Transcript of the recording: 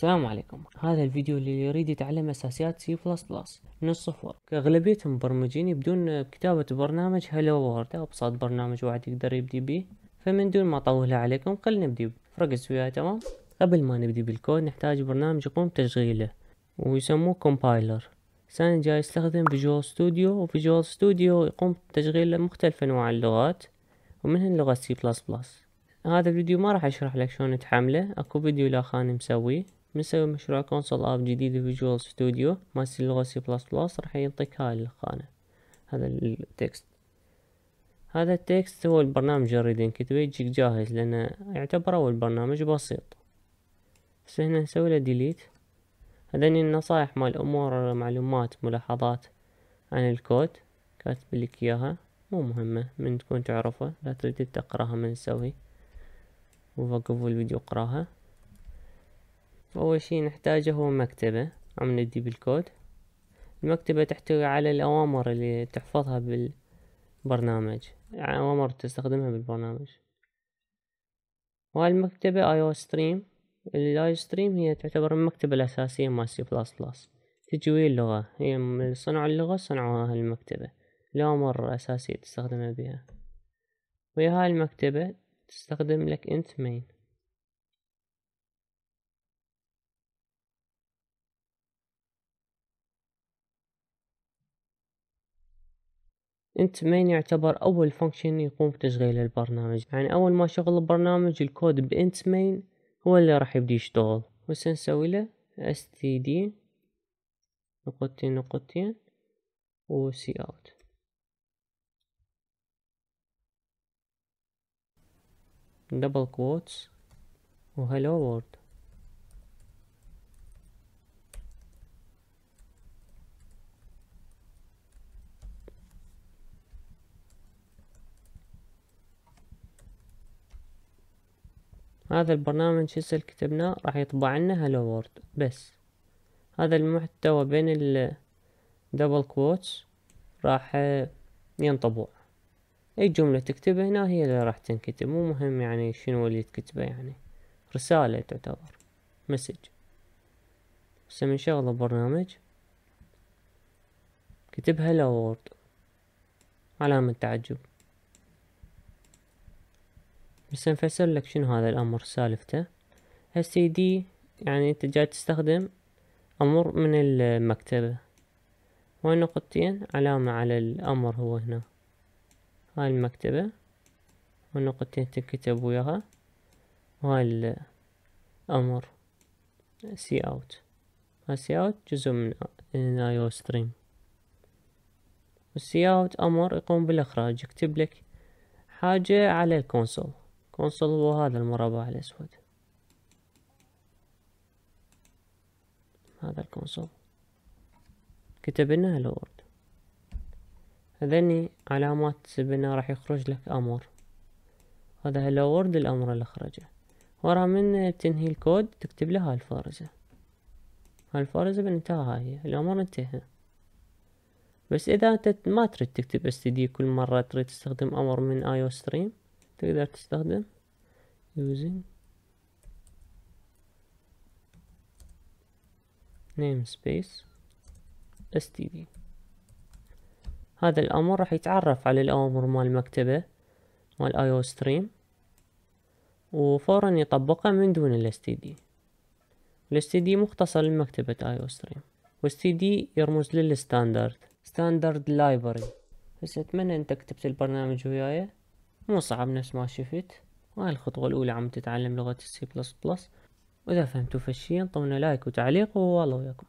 السلام عليكم هذا الفيديو اللي يريد يتعلم اساسيات سي بلس بلس من الصفر كأغلبية المبرمجين يبدون كتابة برنامج هلو وورد ابسط برنامج واحد يقدر يبدي به فمن دون ما اطولها عليكم قل نبدي فرقس وياي تمام قبل ما نبدي بالكود نحتاج برنامج يقوم تشغيله ويسموه كومبايلر سنة جاي يستخدم فيجوال ستوديو وفيجوال ستوديو يقوم بتشغيله مختلف انواع اللغات ومنها لغة سي بلس بلس هذا الفيديو ما راح اشرح لك شلون تحمله اكو فيديو لاخاني مسويه بنسوي مشروع كونسول اب جديد في فيجوال ستوديو ماس اللغة سي بلس بلس راح ينطيك هاي الخانة هذا التكست هذا التكست هو البرنامج اللي ينكتبه يجيك جاهز لأنه يعتبر أول برنامج بسيط بس هنا نسوي له ديليت هذني النصائح مال أمور معلومات ملاحظات عن الكود كاتب لك إياها مو مهمة من تكون تعرفها لا تريد تقراها من نسوي ووقفوا الفيديو قراها أول شي نحتاجه هو مكتبة عم ندي بالكود المكتبة تحتوي على الأوامر اللي تحفظها بالبرنامج يعني أوامر تستخدمها بالبرنامج وهاي المكتبة اي او ستريم الاي ستريم هي تعتبر المكتبة الأساسية مال سي بلس بلس تجي ويا اللغة هي من صنع اللغة صنعوها هالمكتبة الأوامر الأساسية تستخدمها بها ويا هاي المكتبة تستخدم لك انت مين انت مين يعتبر اول فانكشن يقوم بتشغيل البرنامج يعني اول ما شغل البرنامج الكود بانت مين هو اللي راح يبدي يشتغل بس نسوي له std نقطتين نقطتين و cout double quotes وهلو وورد هذا البرنامج هسه اللي كتبناه راح يطبع لنا هلو وورد بس هذا المحتوى بين الدبل كوتس راح آه، ينطبع اي جملة تكتبها هنا هي اللي راح تنكتب مو مهم يعني شنو اللي تكتبه يعني رسالة تعتبر مسج هسه من شغل برنامج كتبها وورد علامة تعجب بس نفسر لك شنو هذا الامر سالفته هسه دي يعني انت جاي تستخدم امر من المكتبة وين نقطتين علامة على الامر هو هنا هاي المكتبة نقطتين تنكتب وياها وهاي الامر سي اوت هاي سي اوت جزء من ايو ستريم والسي اوت امر يقوم بالاخراج يكتب لك حاجة على الكونسول ونصلبوا هذا المربع الأسود هذا الكونسول كتب لنا هالورد هذني علامات تسب راح يخرج لك امر هذا هالورد الامر اللي خرجه ورا من تنهي الكود تكتب لها الفارزة الفارزة بنتها هاي الامر انتهى بس اذا انت ما تريد تكتب استديو كل مرة تريد تستخدم امر من ايو ستريم تقدر تستخدم using namespace std هذا الامر راح يتعرف على الاوامر مال المكتبه مال او ستريم وفورا يطبقها من دون ال std ال std مختصر لمكتبه او ستريم وال std يرمز للستاندرد ستاندرد لايبرري هسه اتمنى انك كتبت البرنامج وياي مو صعب نفس ما شفت وهاي الخطوة الأولى عم تتعلم لغة السي بلس بلس وإذا فهمتوا فشي انطونا لايك وتعليق والله وياكم